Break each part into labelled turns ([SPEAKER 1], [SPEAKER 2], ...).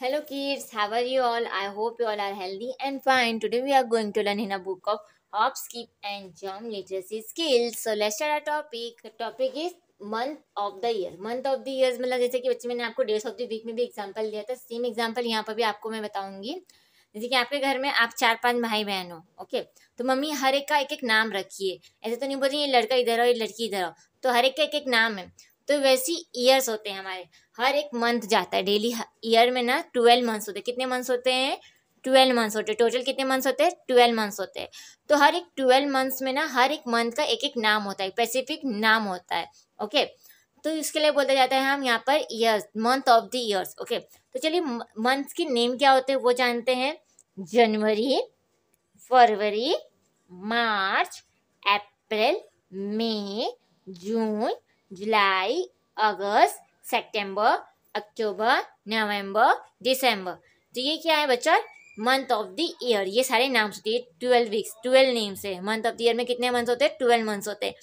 [SPEAKER 1] Hello kids, how are you all? I hope you all are healthy and fine. Today we are going to learn in a book of hop, skip and jump literacy skills. So let's start our topic. The topic is month of the year month of the year मतलब जैसे कि बच्चे मैंने आपको dates of the week में भी example दिया था सेम एग्जाम्पल यहाँ पर भी आपको मैं बताऊंगी जैसे कि आपके घर में आप चार पांच भाई बहन हो ओके तो मम्मी हर एक का एक एक नाम रखिए ऐसे तो नहीं बोल रही ये लड़का इधर हो ये लड़की इधर हो तो हर एक का एक एक नाम है तो वैसे ईयर्स होते हैं हमारे हर एक मंथ जाता है डेली ईयर में ना ट्वेल्व मंथ्स होते हैं कितने मंथ्स होते हैं ट्वेल्व मंथ्स होते हैं टोटल कितने मंथ्स होते हैं ट्वेल्व मंथ्स होते हैं तो हर एक ट्वेल्व मंथ्स में ना हर एक मंथ का एक एक नाम होता है स्पेसिफिक नाम होता है ओके तो इसके लिए बोला जाता है हम यहाँ पर years month of the years okay तो चलिए मंथ के नेम क्या होते हैं वो जानते हैं जनवरी फरवरी मार्च अप्रैल मई जून जुलाई अगस्त सितंबर अक्टूबर नवंबर दिसंबर तो ये क्या है बच्चा मंथ ऑफ द ईयर ये सारे नाम्स होते हैं ट्वेल्व वीक्स ट्वेल्व नेम्स है मंथ ऑफ द ईयर में कितने मंथ होते हैं ट्वेल्व मंथ्स होते हैं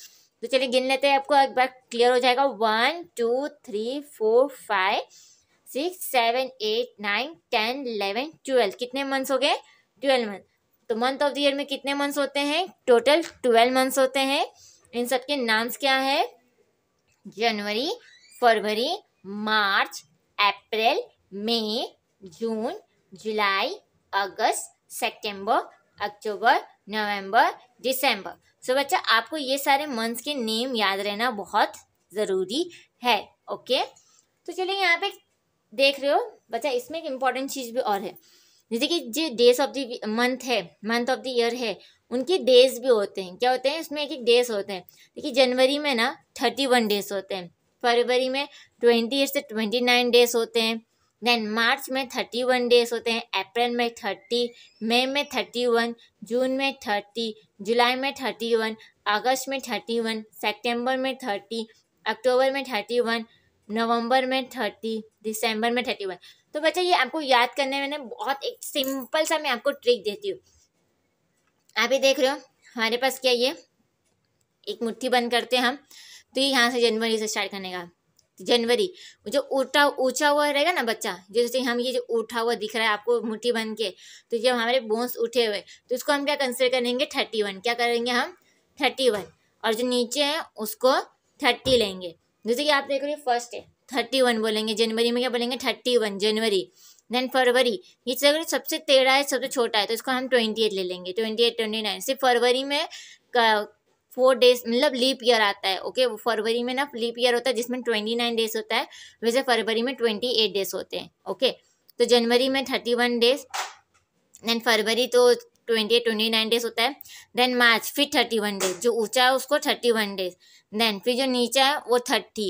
[SPEAKER 1] तो चलिए गिन लेते हैं आपको एक बार क्लियर हो जाएगा one two three four five six seven eight nine ten eleven twelve कितने मंथ्स हो गए ट्वेल्व मंथ तो मंथ ऑफ द ईयर में कितने मंथ्स होते हैं टोटल ट्वेल्व मंथ्स होते हैं इन सब के नाम्स क्या है जनवरी फरवरी मार्च अप्रैल मई जून जुलाई अगस्त सितंबर अक्टूबर नवंबर दिसंबर सो so, बच्चा आपको ये सारे मंथ्स के नेम याद रहना बहुत ज़रूरी है ओके तो चलिए यहाँ पे देख रहे हो बच्चा इसमें एक इम्पॉर्टेंट चीज़ भी और है जैसे कि जो डेज ऑफ द मंथ है मंथ ऑफ द ईयर है उनके डेज भी होते हैं क्या होते हैं उसमें एक एक डेज होते हैं देखिए जनवरी में ना थर्टी वन डेज होते हैं फरवरी में ट्वेंटी एट से ट्वेंटी नाइन डेज होते हैं देन मार्च में थर्टी वन डेज होते हैं अप्रैल में थर्टी मई में थर्टी वन जून में थर्टी जुलाई में थर्टी वन अगस्त में थर्टी वन सेप्टेम्बर में थर्टी अक्टूबर में थर्टी वन नवंबर में थर्टी दिसंबर में थर्टी वन तो बच्चा ये आपको याद करने में ना बहुत एक सिंपल सा मैं आपको ट्रिक देती हूँ आप ही देख रहे हो हमारे पास क्या ये एक मुट्ठी बंद करते हैं हम तो ये यहाँ से जनवरी से स्टार्ट करने का जनवरी जो उठा ऊँचा हुआ रहेगा ना बच्चा जैसे हम ये जो उठा हुआ दिख रहा है आपको मुट्ठी बन के तो जब हमारे बोन्स उठे हुए तो इसको हम क्या कंसिडर करेंगे थर्टी वन क्या करेंगे हम थर्टी वन और जो नीचे है उसको थर्टी लेंगे जैसे कि आप देख रहे हो फर्स्ट है थर्टी वन बोलेंगे जनवरी में क्या बोलेंगे थर्टी वन जनवरी देन फरवरी ये अगर सबसे तेरह है सबसे छोटा है तो इसको हम ट्वेंटी एट ले लेंगे ट्वेंटी एट ट्वेंटी नाइन सिर्फ फरवरी में फोर डेज मतलब लीप ईयर आता है ओके okay? फरवरी में ना लीप ईयर होता है जिसमें ट्वेंटी नाइन डेज होता है वैसे फरवरी में ट्वेंटी एट डेज होते हैं ओके okay? तो जनवरी में थर्टी वन डेज देन फरवरी तो twenty eight twenty nine days होता है देन मार्च फिर थर्टी वन डेज जो ऊंचा है उसको थर्टी वन डेज देन फिर जो नीचा है वो थर्टी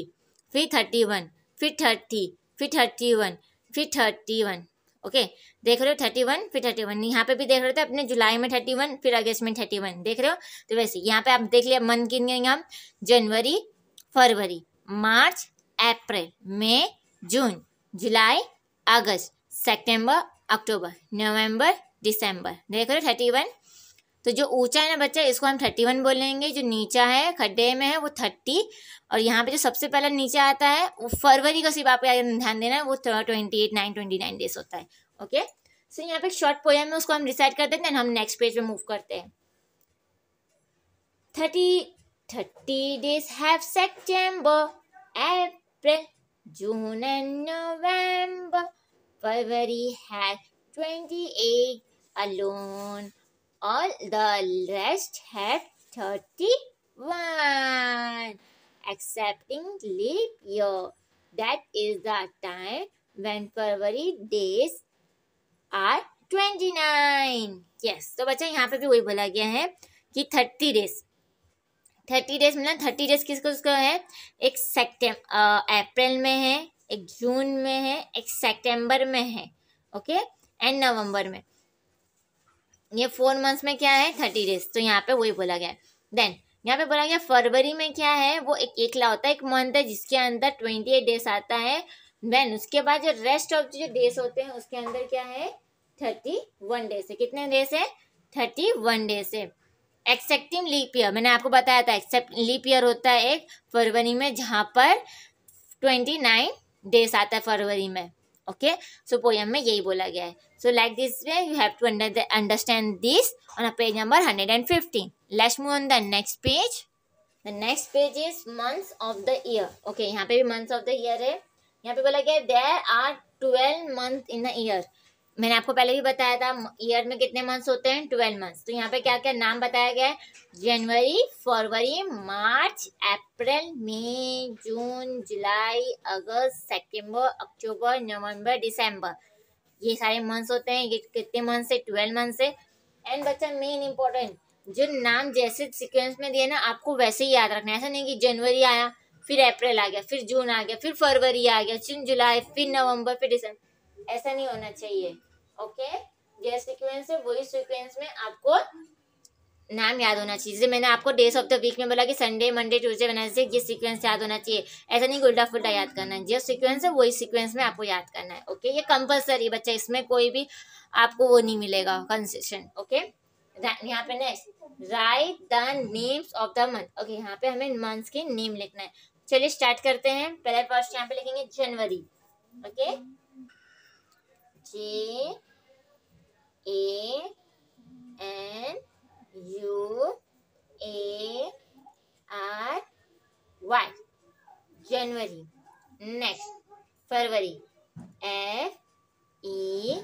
[SPEAKER 1] फिर थर्टी वन फिर थर्टी फिर थर्टी वन फिर थर्टी वन ओके देख रहे हो थर्टी वन फिर थर्टी वन यहाँ पे भी देख रहे थे अपने जुलाई में थर्टी वन फिर अगस्त में थर्टी वन देख रहे हो तो वैसे यहाँ पे आप देख लिया मंथ गिन गए हम जनवरी फरवरी मार्च अप्रैल मई जून जुलाई अगस्त सेप्टेम्बर अक्टूबर नवम्बर दिसंबर देख रहे हो थर्टी वन तो जो ऊंचा है ना बच्चा इसको हम थर्टी वन बोलेंगे जो नीचा है खड्डे में है वो थर्टी और यहाँ पे जो सबसे पहला नीचा आता है वो फरवरी का सिर्फ आपको ध्यान देना है वो twenty eight nine twenty nine days होता है ओके सो यहाँ पे शॉर्ट पोएम है उसको हम डिसाइड कर देते हैं हम नेक्स्ट पेज पे मूव करते हैं thirty thirty days have September April June and November February है twenty eight alone all the rest have 31 excepting leap year that is the time when February days are 29 yes तो बच्चा यहाँ पे भी वही बोला गया है कि 30 डेज 30 डेज मतलब 30 डेज किसको किसको है एक सेप्टेम्बर अप्रैल में है एक जून में है एक सितंबर में है ओके एंड नवंबर में ये फोर मंथ्स में क्या है थर्टी डेज तो यहाँ पे वही बोला गया देन यहाँ पे बोला गया फरवरी में क्या है वो एक एकला होता है एक मंथ है जिसके अंदर ट्वेंटी एट डेज आता है देन उसके बाद जो रेस्ट ऑफ जो डेज होते हैं उसके अंदर क्या है थर्टी वन डेज है कितने डेज है थर्टी वन डेज है एक्सेप्टिंग लीप ईयर मैंने आपको बताया था एक्सेप्ट लीप ईयर होता है एक फरवरी में जहाँ पर ट्वेंटी नाइन डेज आता है फरवरी में ओके सो पोयम में यही बोला गया है so like this way you have to understand this on page number hundred and fifteen let's move on the next page the next page is months of the year okay यहाँ पे भी months of the year है यहाँ पे बोला गया there are twelve month in the year मैंने आपको पहले भी बताया था ईयर में कितने मंथ्स होते हैं ट्वेल्व मंथ्स तो यहाँ पे क्या क्या नाम बताया गया है जनवरी फरवरी मार्च अप्रैल मई जून जुलाई अगस्त सितंबर अक्टूबर नवंबर दिसंबर ये सारे मंथ्स होते हैं ये कितने मंथ्स है ट्वेल्व मंथ्स है एंड बच्चा मेन इंपॉर्टेंट जो नाम जैसे सिक्वेंस में दिए ना आपको वैसे ही याद रखना है ऐसा नहीं कि जनवरी आया फिर अप्रैल आ गया फिर जून आ गया फिर फरवरी आ गया फिर जुलाई फिर नवंबर फिर दिसंबर ऐसा नहीं होना चाहिए ओके ये सीक्वेंस है वही सीक्वेंस में आपको नाम याद होना चाहिए जैसे मैंने आपको डेज ऑफ द वीक में बोला कि संडे मंडे ट्यूसडे वेनसडे ये सीक्वेंस याद होना चाहिए ऐसा नहीं उल्टा फुल्टा याद करना है जो सीक्वेंस है वही सीक्वेंस में आपको याद करना है ओके ये कंपलसरी बच्चा इसमें कोई भी आपको वो नहीं मिलेगा कंसेशन ओके यहाँ पे next write the names of the month okay यहाँ पे हमें मंथ के नेम लिखना है चलिए स्टार्ट करते हैं पहले फर्स्ट यहाँ पे लिखेंगे जनवरी okay J A N U A R Y January next February F E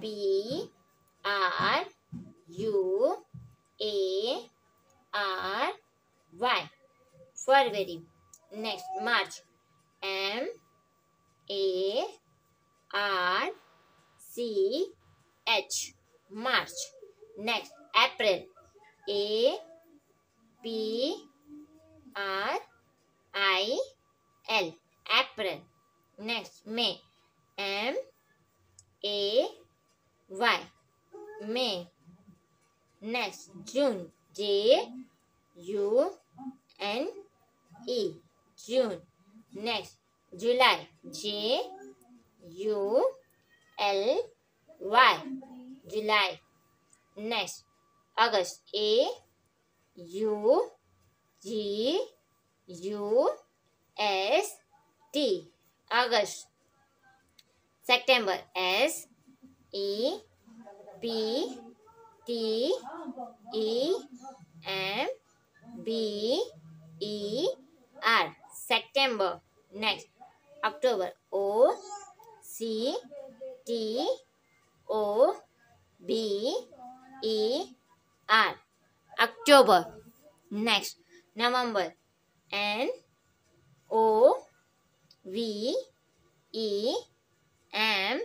[SPEAKER 1] B R U A R Y February next March M A R C H March. Next April A P R I L April. Next May M A Y May. Next June J U N E June. Next July J U L Y July next August A U G U S T August September S E P T E M B E R September next October O C T October. Next, November. N O V E M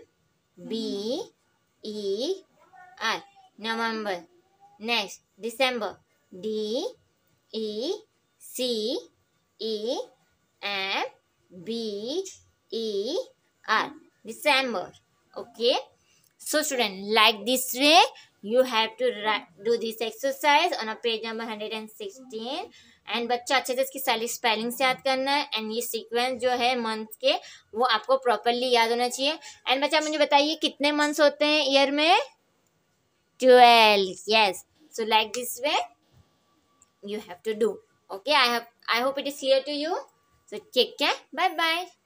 [SPEAKER 1] B E R. November. Next, December. D E C E M B E R. December. okay so student like this way you have to do this exercise on a page number 116 and bachcha acche se iski सारी spelling se yaad karna hai and ye sequence jo hai month ke wo aapko properly yaad hona chahiye and bachcha mujhe bataiye kitne months hote hain year mein 12 yes so like this way you have to do okay i have i hope it is clear to you so take care bye bye